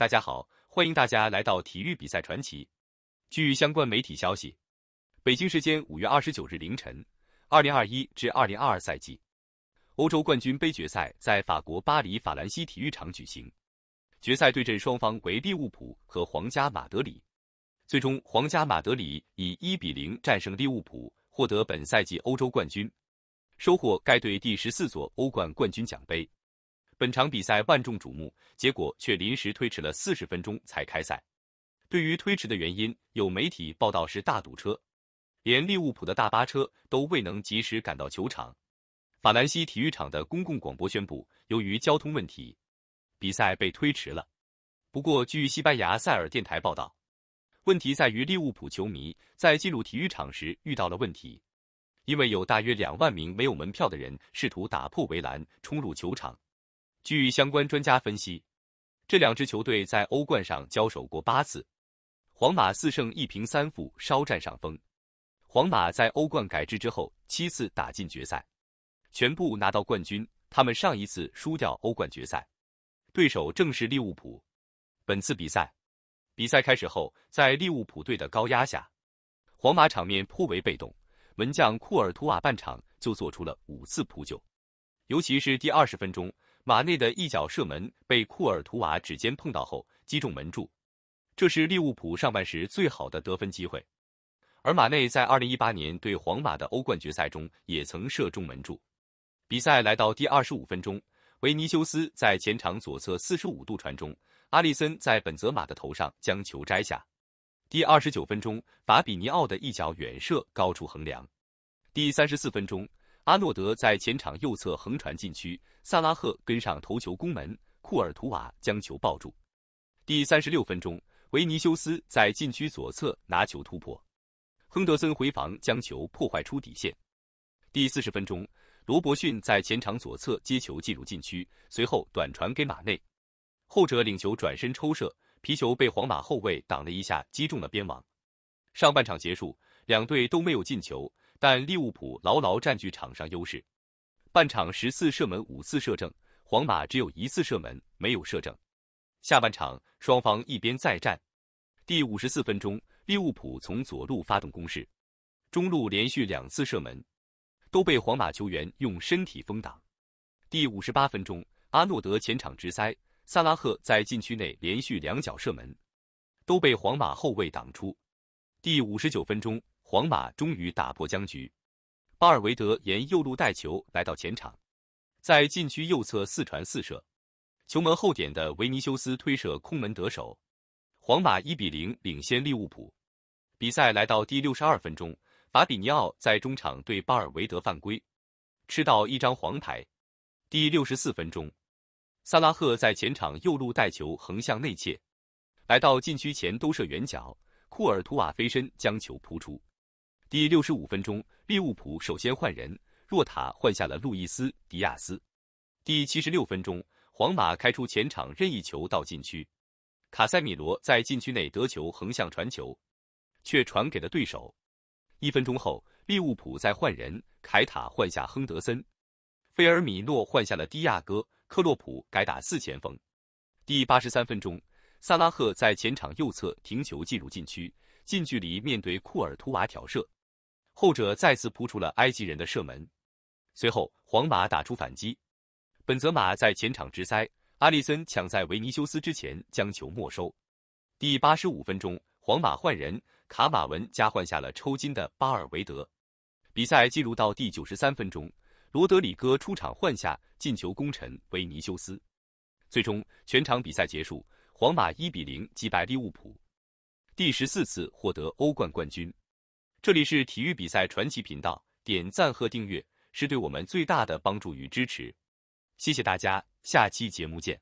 大家好，欢迎大家来到体育比赛传奇。据相关媒体消息，北京时间五月二十九日凌晨，二零二一至二零二二赛季欧洲冠军杯决赛在法国巴黎法兰西体育场举行。决赛对阵双方为利物浦和皇家马德里，最终皇家马德里以一比零战胜利物浦，获得本赛季欧洲冠军，收获该队第十四座欧冠冠军奖杯。本场比赛万众瞩目，结果却临时推迟了四十分钟才开赛。对于推迟的原因，有媒体报道是大堵车，连利物浦的大巴车都未能及时赶到球场。法兰西体育场的公共广播宣布，由于交通问题，比赛被推迟了。不过，据西班牙塞尔电台报道，问题在于利物浦球迷在进入体育场时遇到了问题，因为有大约两万名没有门票的人试图打破围栏冲入球场。据相关专家分析，这两支球队在欧冠上交手过八次，皇马四胜一平三负稍占上风。皇马在欧冠改制之后七次打进决赛，全部拿到冠军。他们上一次输掉欧冠决赛，对手正是利物浦。本次比赛，比赛开始后，在利物浦队的高压下，皇马场面颇为被动，门将库尔图瓦半场就做出了五次扑救，尤其是第二十分钟。马内的一脚射门被库尔图瓦指尖碰到后击中门柱，这是利物浦上半时最好的得分机会。而马内在2018年对皇马的欧冠决赛中也曾射中门柱。比赛来到第25分钟，维尼修斯在前场左侧45度传中，阿利森在本泽马的头上将球摘下。第29分钟，法比尼奥的一脚远射高出横梁。第34分钟。阿诺德在前场右侧横传禁区，萨拉赫跟上头球攻门，库尔图瓦将球抱住。第三十六分钟，维尼修斯在禁区左侧拿球突破，亨德森回防将球破坏出底线。第四十分钟，罗伯逊在前场左侧接球进入禁区，随后短传给马内，后者领球转身抽射，皮球被皇马后卫挡了一下，击中了边网。上半场结束，两队都没有进球。但利物浦牢牢占据场上优势，半场十次射门五次射正，皇马只有一次射门没有射正。下半场双方一边再战。第五十四分钟，利物浦从左路发动攻势，中路连续两次射门都被皇马球员用身体封挡。第五十八分钟，阿诺德前场直塞，萨拉赫在禁区内连续两脚射门都被皇马后卫挡出。第五十九分钟。皇马终于打破僵局，巴尔维德沿右路带球来到前场，在禁区右侧四传四射，球门后点的维尼修斯推射空门得手，皇马一比零领先利物浦。比赛来到第六十二分钟，法比尼奥在中场对巴尔维德犯规，吃到一张黄牌。第六十四分钟，萨拉赫在前场右路带球横向内切，来到禁区前兜射远角，库尔图瓦飞身将球扑出。第六十五分钟，利物浦首先换人，若塔换下了路易斯·迪亚斯。第七十六分钟，皇马开出前场任意球到禁区，卡塞米罗在禁区内得球横向传球，却传给了对手。一分钟后，利物浦再换人，凯塔换下亨德森，菲尔米诺换下了迪亚哥，克洛普改打四前锋。第八十三分钟，萨拉赫在前场右侧停球进入禁区，近距离面对库尔图瓦挑射。后者再次扑出了埃及人的射门，随后皇马打出反击，本泽马在前场直塞，阿里森抢在维尼修斯之前将球没收。第八十五分钟，皇马换人，卡马文加换下了抽筋的巴尔维德。比赛进入到第九十三分钟，罗德里戈出场换下进球功臣维尼修斯。最终，全场比赛结束，皇马一比零击败利物浦，第十四次获得欧冠冠军。这里是体育比赛传奇频道，点赞和订阅是对我们最大的帮助与支持，谢谢大家，下期节目见。